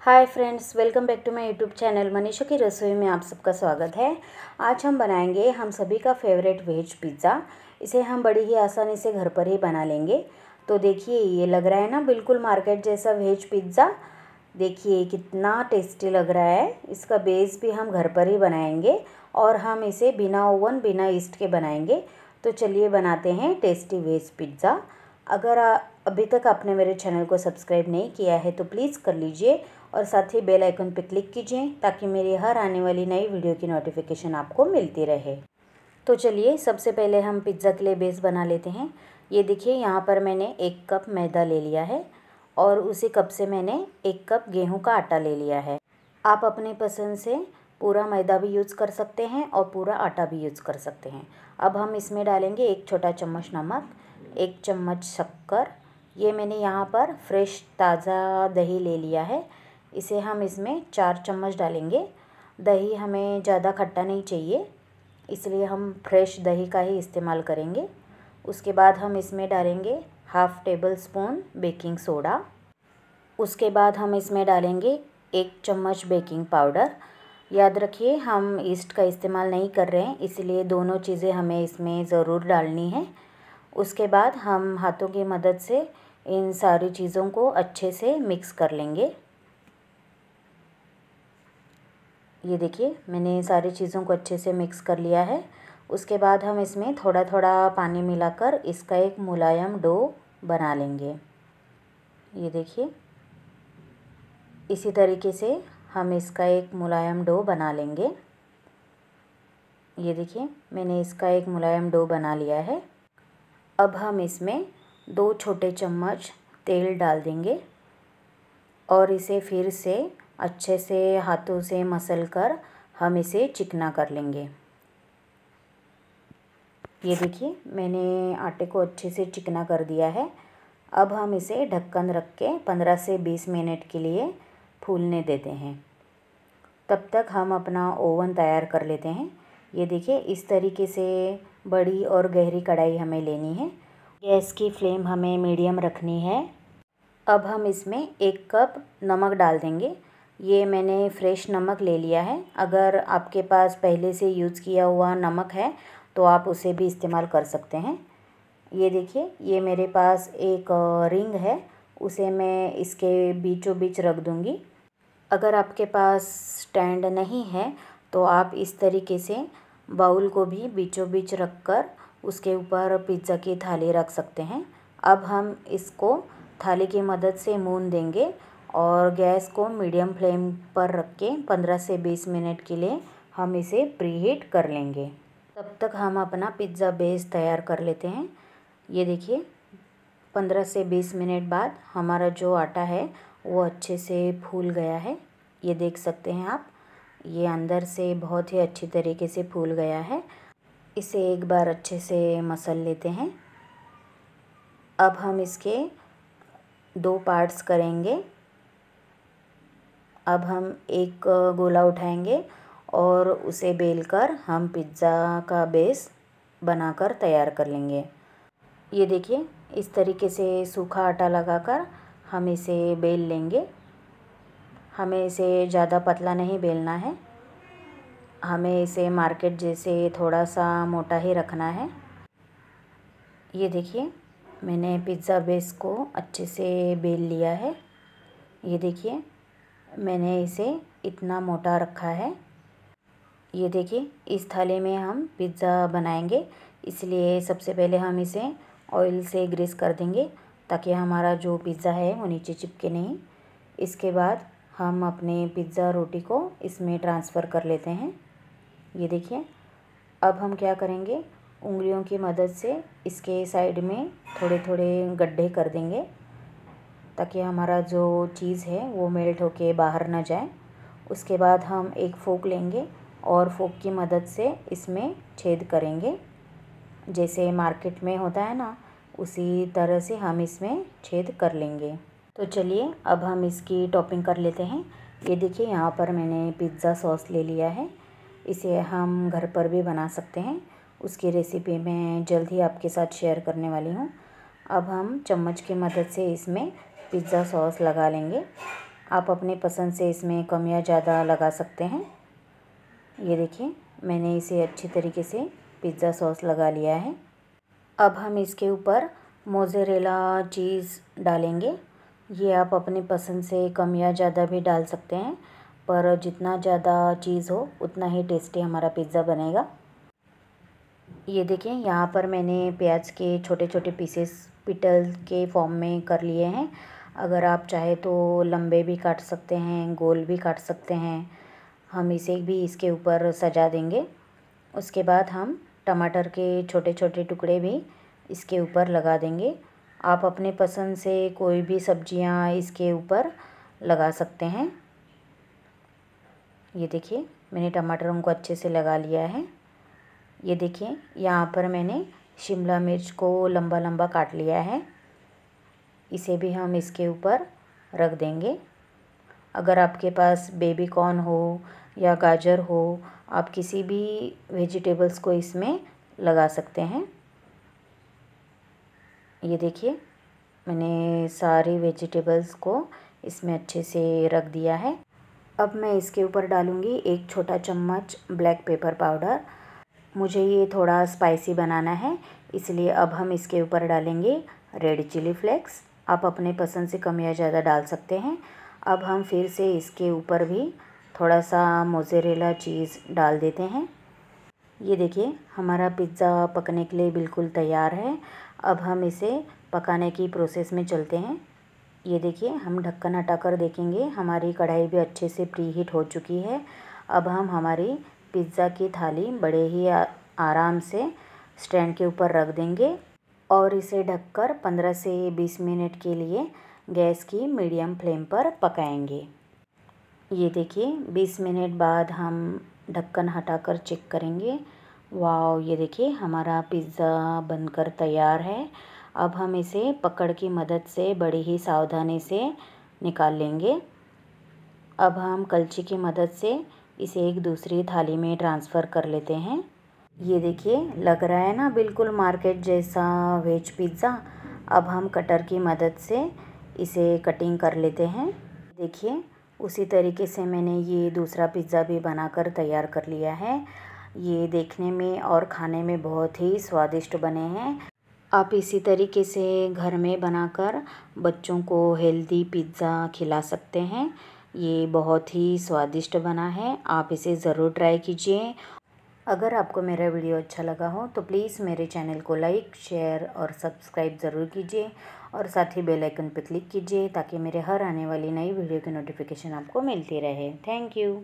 hi friends welcome back to my YouTube channel Manisha की रसोई में आप सबका स्वागत है आज हम बनाएंगे हम सभी का फेवरेट वेज पिज़्ज़ा इसे हम बड़ी ही आसानी से घर पर ही बना लेंगे तो देखिए ये लग रहा है ना बिल्कुल मार्केट जैसा वेज पिज़्ज़ा देखिए कितना टेस्टी लग रहा है इसका बेस भी हम घर पर ही बनाएंगे और हम इसे बिना ओवन बिना ईस्ट के बनाएंगे तो चलिए बनाते हैं टेस्टी वेज पिज़्ज़ा अगर अभी तक आपने मेरे चैनल को सब्सक्राइब नहीं किया है तो प्लीज़ कर लीजिए और साथ ही बेल आइकन पर क्लिक कीजिए ताकि मेरी हर आने वाली नई वीडियो की नोटिफिकेशन आपको मिलती रहे तो चलिए सबसे पहले हम पिज़्ज़ा के लिए बेस बना लेते हैं ये देखिए यहाँ पर मैंने एक कप मैदा ले लिया है और उसी कप से मैंने एक कप गेहूँ का आटा ले लिया है आप अपने पसंद से पूरा मैदा भी यूज़ कर सकते हैं और पूरा आटा भी यूज़ कर सकते हैं अब हम इसमें डालेंगे एक छोटा चम्मच नमक एक चम्मच शक्कर ये मैंने यहाँ पर फ्रेश ताज़ा दही ले लिया है इसे हम इसमें चार चम्मच डालेंगे दही हमें ज़्यादा खट्टा नहीं चाहिए इसलिए हम फ्रेश दही का ही इस्तेमाल करेंगे उसके बाद हम इसमें डालेंगे half tablespoon baking soda उसके बाद हम इसमें डालेंगे एक चम्मच बेकिंग पाउडर याद रखिए हम ईस्ट का इस्तेमाल नहीं कर रहे हैं इसलिए दोनों चीज़ें हमें इसमें ज़रूर डालनी है उसके बाद हम हाथों की मदद से इन सारी चीज़ों को अच्छे से मिक्स कर लेंगे ये देखिए मैंने सारी चीज़ों को अच्छे से मिक्स कर लिया है उसके बाद हम इसमें थोड़ा थोड़ा पानी मिलाकर इसका एक मुलायम डो बना लेंगे ये देखिए इसी तरीके से हम इसका एक मुलायम डो बना लेंगे ये देखिए मैंने इसका एक मुलायम डो बना लिया है अब हम इसमें दो छोटे चम्मच तेल डाल देंगे और इसे फिर से अच्छे से हाथों से मसल कर हम इसे चिकना कर लेंगे ये देखिए मैंने आटे को अच्छे से चिकना कर दिया है अब हम इसे ढक्कन रख के पंद्रह से बीस मिनट के लिए फूलने देते हैं तब तक हम अपना ओवन तैयार कर लेते हैं ये देखिए इस तरीके से बड़ी और गहरी कढ़ाई हमें लेनी है गैस की फ्लेम हमें मीडियम रखनी है अब हम इसमें एक कप नमक डाल देंगे ये मैंने फ्रेश नमक ले लिया है अगर आपके पास पहले से यूज़ किया हुआ नमक है तो आप उसे भी इस्तेमाल कर सकते हैं ये देखिए ये मेरे पास एक रिंग है उसे मैं इसके बीचों बीच रख दूँगी अगर आपके पास स्टैंड नहीं है तो आप इस तरीके से बाउल को भी बीचों बीच रख कर उसके ऊपर पिज़्ज़ा की थाली रख सकते हैं अब हम इसको थाली की मदद से मून देंगे और गैस को मीडियम फ्लेम पर रख के पंद्रह से बीस मिनट के लिए हम इसे प्रीहीट कर लेंगे तब तक हम अपना पिज़्ज़ा बेस तैयार कर लेते हैं ये देखिए पंद्रह से बीस मिनट बाद हमारा जो आटा है वो अच्छे से फूल गया है ये देख सकते हैं आप ये अंदर से बहुत ही अच्छी तरीके से फूल गया है इसे एक बार अच्छे से मसल लेते हैं अब हम इसके दो पार्ट्स करेंगे अब हम एक गोला उठाएंगे और उसे बेलकर हम पिज़्ज़ा का बेस बनाकर तैयार कर लेंगे ये देखिए इस तरीके से सूखा आटा लगाकर हम इसे बेल लेंगे हमें इसे ज़्यादा पतला नहीं बेलना है हमें इसे मार्केट जैसे थोड़ा सा मोटा ही रखना है ये देखिए मैंने पिज़्ज़ा बेस को अच्छे से बेल लिया है ये देखिए मैंने इसे इतना मोटा रखा है ये देखिए इस थाली में हम पिज़्ज़ा बनाएंगे इसलिए सबसे पहले हम इसे ऑयल से ग्रीस कर देंगे ताकि हमारा जो पिज़्ज़ा है वो नीचे चिपके नहीं इसके बाद हम अपने पिज़्ज़ा रोटी को इसमें ट्रांसफ़र कर लेते हैं ये देखिए अब हम क्या करेंगे उंगलियों की मदद से इसके साइड में थोड़े थोड़े गड्ढे कर देंगे ताकि हमारा जो चीज़ है वो मेल्ट होके बाहर ना जाए उसके बाद हम एक फोक लेंगे और फोक की मदद से इसमें छेद करेंगे जैसे मार्केट में होता है ना उसी तरह से हम इसमें छेद कर लेंगे तो चलिए अब हम इसकी टॉपिंग कर लेते हैं ये देखिए यहाँ पर मैंने पिज़्ज़ा सॉस ले लिया है इसे हम घर पर भी बना सकते हैं उसकी रेसिपी मैं जल्द ही आपके साथ शेयर करने वाली हूँ अब हम चम्मच की मदद से इसमें पिज़्ज़ा सॉस लगा लेंगे आप अपने पसंद से इसमें कम या ज़्यादा लगा सकते हैं ये देखिए मैंने इसे अच्छी तरीके से पिज़्ज़ा सॉस लगा लिया है अब हम इसके ऊपर मोजेरेला चीज़ डालेंगे ये आप अपने पसंद से कम या ज़्यादा भी डाल सकते हैं पर जितना ज़्यादा चीज़ हो उतना ही टेस्टी हमारा पिज़्ज़ा बनेगा ये देखिए यहाँ पर मैंने प्याज के छोटे छोटे पीसेस पिटल के फॉर्म में कर लिए हैं अगर आप चाहे तो लंबे भी काट सकते हैं गोल भी काट सकते हैं हम इसे भी इसके ऊपर सजा देंगे उसके बाद हम टमाटर के छोटे छोटे टुकड़े भी इसके ऊपर लगा देंगे आप अपने पसंद से कोई भी सब्जियां इसके ऊपर लगा सकते हैं ये देखिए मैंने टमाटरों को अच्छे से लगा लिया है ये देखिए यहाँ पर मैंने शिमला मिर्च को लंबा लंबा काट लिया है इसे भी हम इसके ऊपर रख देंगे अगर आपके पास बेबी कॉर्न हो या गाजर हो आप किसी भी वेजिटेबल्स को इसमें लगा सकते हैं ये देखिए मैंने सारी वेजिटेबल्स को इसमें अच्छे से रख दिया है अब मैं इसके ऊपर डालूँगी एक छोटा चम्मच ब्लैक पेपर पाउडर मुझे ये थोड़ा स्पाइसी बनाना है इसलिए अब हम इसके ऊपर डालेंगे रेड चिली फ्लेक्स आप अपने पसंद से कम या ज़्यादा डाल सकते हैं अब हम फिर से इसके ऊपर भी थोड़ा सा मोज़ेरेला चीज़ डाल देते हैं ये देखिए हमारा पिज़्ज़ा पकने के लिए बिल्कुल तैयार है अब हम इसे पकाने की प्रोसेस में चलते हैं ये देखिए हम ढक्कन हटाकर देखेंगे हमारी कढ़ाई भी अच्छे से प्री हीट हो चुकी है अब हम हमारी पिज़्ज़ा की थाली बड़े ही आराम से स्टैंड के ऊपर रख देंगे और इसे ढककर 15 से 20 मिनट के लिए गैस की मीडियम फ्लेम पर पकाएंगे ये देखिए 20 मिनट बाद हम ढक्कन हटाकर चेक करेंगे वाह ये देखिए हमारा पिज़्ज़ा बनकर तैयार है अब हम इसे पकड़ की मदद से बड़ी ही सावधानी से निकाल लेंगे अब हम कलची की मदद से इसे एक दूसरी थाली में ट्रांसफ़र कर लेते हैं ये देखिए लग रहा है ना बिल्कुल मार्केट जैसा वेज पिज़्ज़ा अब हम कटर की मदद से इसे कटिंग कर लेते हैं देखिए उसी तरीके से मैंने ये दूसरा पिज़्ज़ा भी बनाकर तैयार कर लिया है ये देखने में और खाने में बहुत ही स्वादिष्ट बने हैं आप इसी तरीके से घर में बनाकर बच्चों को हेल्दी पिज़्ज़ा खिला सकते हैं ये बहुत ही स्वादिष्ट बना है आप इसे ज़रूर ट्राई कीजिए अगर आपको मेरा वीडियो अच्छा लगा हो तो प्लीज़ मेरे चैनल को लाइक शेयर और सब्सक्राइब ज़रूर कीजिए और साथ ही बेल आइकन पर क्लिक कीजिए ताकि मेरे हर आने वाली नई वीडियो की नोटिफिकेशन आपको मिलती रहे थैंक यू